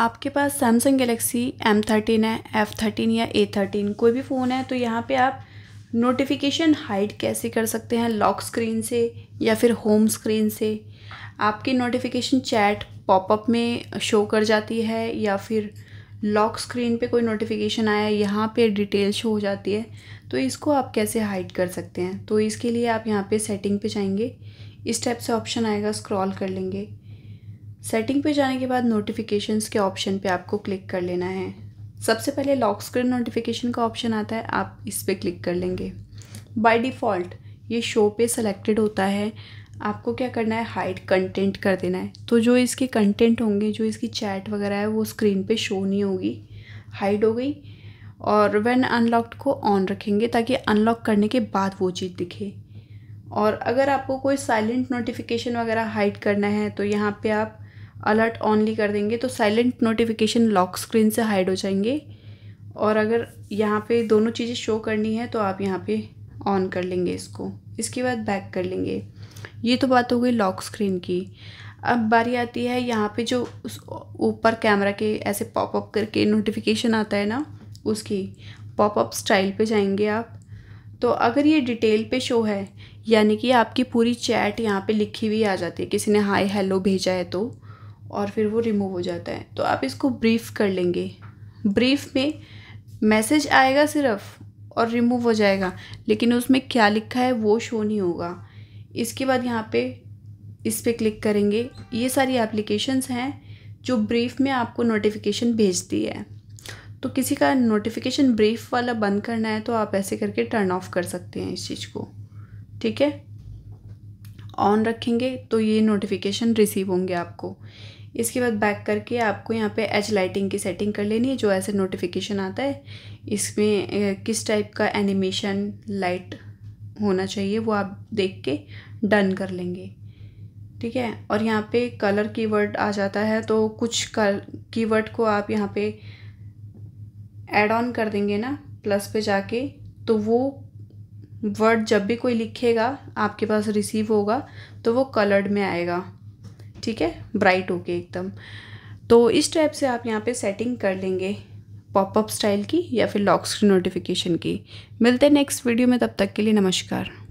आपके पास Samsung Galaxy M thirteen है एफ़ थर्टीन या ए थर्टीन कोई भी फ़ोन है तो यहाँ पे आप नोटिफिकेशन हाइड कैसे कर सकते हैं लॉक स्क्रीन से या फिर होम स्क्रीन से आपकी नोटिफिकेशन चैट पॉपअप में शो कर जाती है या फिर लॉक स्क्रीन पे कोई नोटिफिकेशन आया यहाँ पे डिटेल शो हो जाती है तो इसको आप कैसे हाइड कर सकते हैं तो इसके लिए आप यहाँ पे सेटिंग पे जाएंगे इस टाइप से ऑप्शन आएगा स्क्रॉल कर लेंगे सेटिंग पे जाने के बाद नोटिफिकेशंस के ऑप्शन पे आपको क्लिक कर लेना है सबसे पहले लॉक स्क्रीन नोटिफिकेशन का ऑप्शन आता है आप इस पर क्लिक कर लेंगे बाय डिफ़ॉल्ट ये शो पे सेलेक्टेड होता है आपको क्या करना है हाइड कंटेंट कर देना है तो जो इसके कंटेंट होंगे जो इसकी चैट वगैरह है वो स्क्रीन पे शो नहीं होगी हाइड हो गई और व्हेन अनलॉक्ड को ऑन रखेंगे ताकि अनलॉक करने के बाद वो चीज़ दिखे और अगर आपको कोई साइलेंट नोटिफिकेशन वगैरह हाइड करना है तो यहाँ पे आप अलर्ट ऑनली कर देंगे तो साइलेंट नोटिफिकेशन लॉक स्क्रीन से हाइड हो जाएंगे और अगर यहाँ पे दोनों चीज़ें शो करनी है तो आप यहाँ पे ऑन कर लेंगे इसको इसके बाद बैक कर लेंगे ये तो बात हो गई लॉक स्क्रीन की अब बारी आती है यहाँ पे जो ऊपर कैमरा के ऐसे पॉपअप करके नोटिफिकेशन आता है ना उसकी पॉपअप स्टाइल पे जाएंगे आप तो अगर ये डिटेल पे शो है यानी कि आपकी पूरी चैट यहाँ पे लिखी हुई आ जाती है किसी ने हाय हेलो भेजा है तो और फिर वो रिमूव हो जाता है तो आप इसको ब्रीफ कर लेंगे ब्रीफ में मैसेज आएगा सिर्फ और रिमूव हो जाएगा लेकिन उसमें क्या लिखा है वो शो नहीं होगा इसके बाद यहाँ पे इस पर क्लिक करेंगे ये सारी एप्लीकेशंस हैं जो ब्रीफ में आपको नोटिफिकेशन भेजती है तो किसी का नोटिफिकेशन ब्रीफ वाला बंद करना है तो आप ऐसे करके टर्न ऑफ कर सकते हैं इस चीज़ को ठीक है ऑन रखेंगे तो ये नोटिफिकेशन रिसीव होंगे आपको इसके बाद बैक करके आपको यहाँ पे एच लाइटिंग की सेटिंग कर लेनी है जो ऐसे नोटिफिकेशन आता है इसमें किस टाइप का एनिमेशन लाइट होना चाहिए वो आप देख के डन कर लेंगे ठीक है और यहाँ पे कलर कीवर्ड आ जाता है तो कुछ कल कीवर्ड को आप यहाँ पे एड ऑन कर देंगे ना प्लस पे जाके तो वो वर्ड जब भी कोई लिखेगा आपके पास रिसीव होगा तो वो कलर्ड में आएगा ठीक है ब्राइट होके एकदम तो इस टाइप से आप यहाँ पे सेटिंग कर लेंगे पॉपअप स्टाइल की या फिर लॉक स्क्रीन नोटिफिकेशन की मिलते हैं नेक्स्ट वीडियो में तब तक के लिए नमस्कार